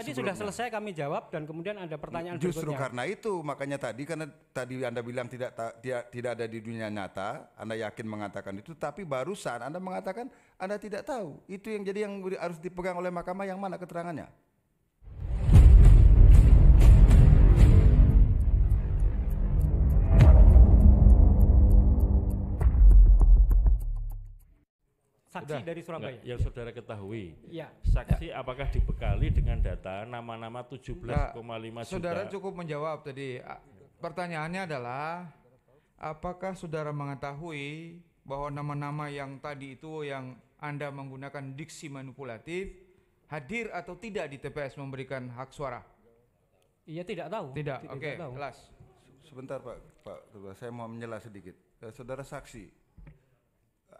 Tadi sudah selesai kami jawab dan kemudian ada pertanyaan Justru berikutnya. karena itu makanya tadi karena tadi Anda bilang tidak ta, tidak, tidak ada di dunia nyata, Anda yakin mengatakan itu tapi barusan Anda mengatakan Anda tidak tahu. Itu yang jadi yang harus dipegang oleh mahkamah yang mana keterangannya? Saksi Udah, dari Surabaya. Enggak, yang ya. saudara ketahui. Ya. Saksi ya. apakah dibekali dengan data nama-nama 17,5 juta? Saudara cukup menjawab tadi. Pertanyaannya adalah apakah saudara mengetahui bahwa nama-nama yang tadi itu yang Anda menggunakan diksi manipulatif hadir atau tidak di TPS memberikan hak suara? Iya, tidak tahu. Tidak. Oke, okay, jelas. Sebentar, Pak. Pak, saya mau menjelaskan sedikit. Eh, saudara saksi,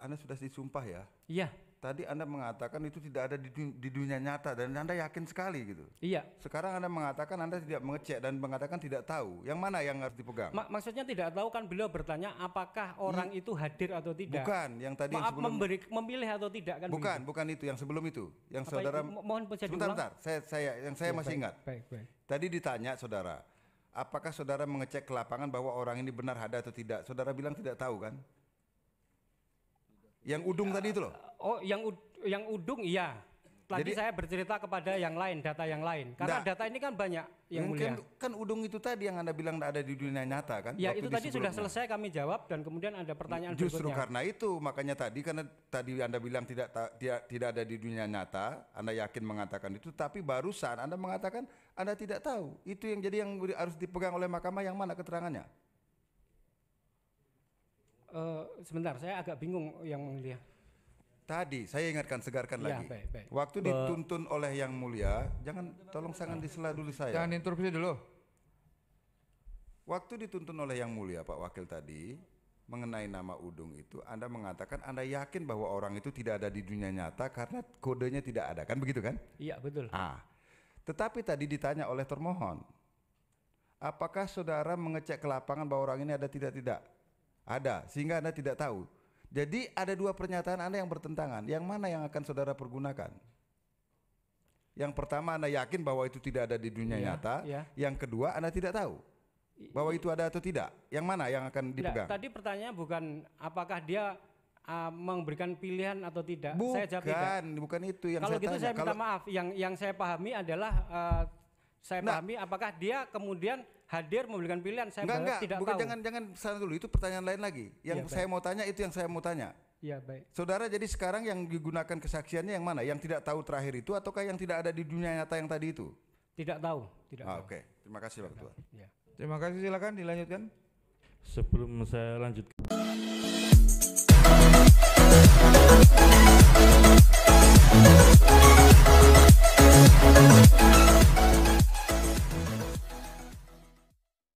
anda sudah disumpah ya? Iya. Tadi Anda mengatakan itu tidak ada di, di dunia nyata dan Anda yakin sekali gitu. Iya. Sekarang Anda mengatakan Anda tidak mengecek dan mengatakan tidak tahu. Yang mana yang harus dipegang? Ma maksudnya tidak tahu kan beliau bertanya apakah orang hmm. itu hadir atau tidak? Bukan, yang tadi Maaf, yang sebelum memberi, memilih atau tidak kan? Bukan, begitu? bukan itu yang sebelum itu. Yang Apa saudara itu, mohon sebentar, sebentar. saya saya yang saya ya, masih baik, ingat. Baik, baik. Tadi ditanya saudara, apakah saudara mengecek ke lapangan bahwa orang ini benar ada atau tidak? Saudara bilang tidak tahu kan? Yang udung ya, tadi itu loh. Eh, oh, yang yang udung iya. Tadi Jadi, saya bercerita kepada yang lain, data yang lain. Karena nah, data ini kan banyak yang mungkin, mulia. Kan udung itu tadi yang Anda bilang ada di dunia nyata kan? Ya itu tadi sudah selesai kami jawab dan kemudian ada pertanyaan Justru berikutnya. karena itu makanya tadi karena tadi Anda bilang tidak tidak tidak ada di dunia nyata, Anda yakin mengatakan itu tapi barusan Anda mengatakan Anda tidak tahu. Itu yang jadi yang harus dipegang oleh mahkamah yang mana keterangannya? Eh, sebentar, saya agak bingung yang mulia. Tadi saya ingatkan segarkan ya, lagi. Baik, baik. Waktu Be eh, dituntun oleh yang mulia, jangan tolong jangan disela dulu saya. Jangan interupsi dulu. Waktu dituntun oleh yang mulia Pak Wakil tadi mengenai nama Udung itu, Anda mengatakan Anda yakin bahwa orang itu tidak ada di dunia nyata karena kodenya tidak ada, kan begitu kan? Iya betul. Ah, tetapi tadi ditanya oleh termohon, apakah saudara mengecek ke lapangan bahwa orang ini ada tidak tidak? Ada, sehingga Anda tidak tahu. Jadi ada dua pernyataan Anda yang bertentangan. Yang mana yang akan saudara pergunakan? Yang pertama Anda yakin bahwa itu tidak ada di dunia ya, nyata. Ya. Yang kedua Anda tidak tahu bahwa itu ada atau tidak. Yang mana yang akan dipegang? tidak, tadi pertanyaan bukan apakah dia uh, memberikan pilihan atau tidak. Bukan, saya jawab tidak. bukan itu yang Kalau saya gitu tanya. saya minta Kalau... maaf. Yang yang saya pahami adalah uh, saya nah, pahami apakah dia kemudian hadir memberikan pilihan saya enggak, enggak, tidak bukan tahu. jangan jangan sana dulu itu pertanyaan lain lagi yang ya, saya baik. mau tanya itu yang saya mau tanya ya baik saudara jadi sekarang yang digunakan kesaksiannya yang mana yang tidak tahu terakhir itu ataukah yang tidak ada di dunia nyata yang tadi itu tidak tahu tidak ah, oke terima kasih pak ketua ya. terima kasih silakan dilanjutkan sebelum saya lanjutkan